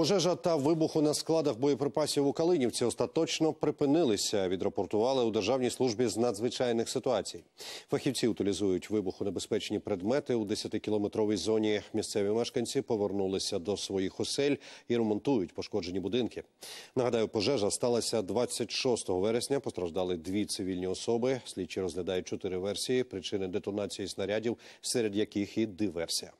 Пожежа та вибуху на складах боєприпасів у Калинівці остаточно припинилися. Відрапортували у Державній службі з надзвичайних ситуацій. Фахівці утилізують вибухонебезпечні предмети у 10-кілометровій зоні. Місцеві мешканці повернулися до своїх осель і ремонтують пошкоджені будинки. Нагадаю, пожежа сталася 26 вересня. Постраждали дві цивільні особи. Слідчі розглядають чотири версії причини детонації снарядів, серед яких і диверсія.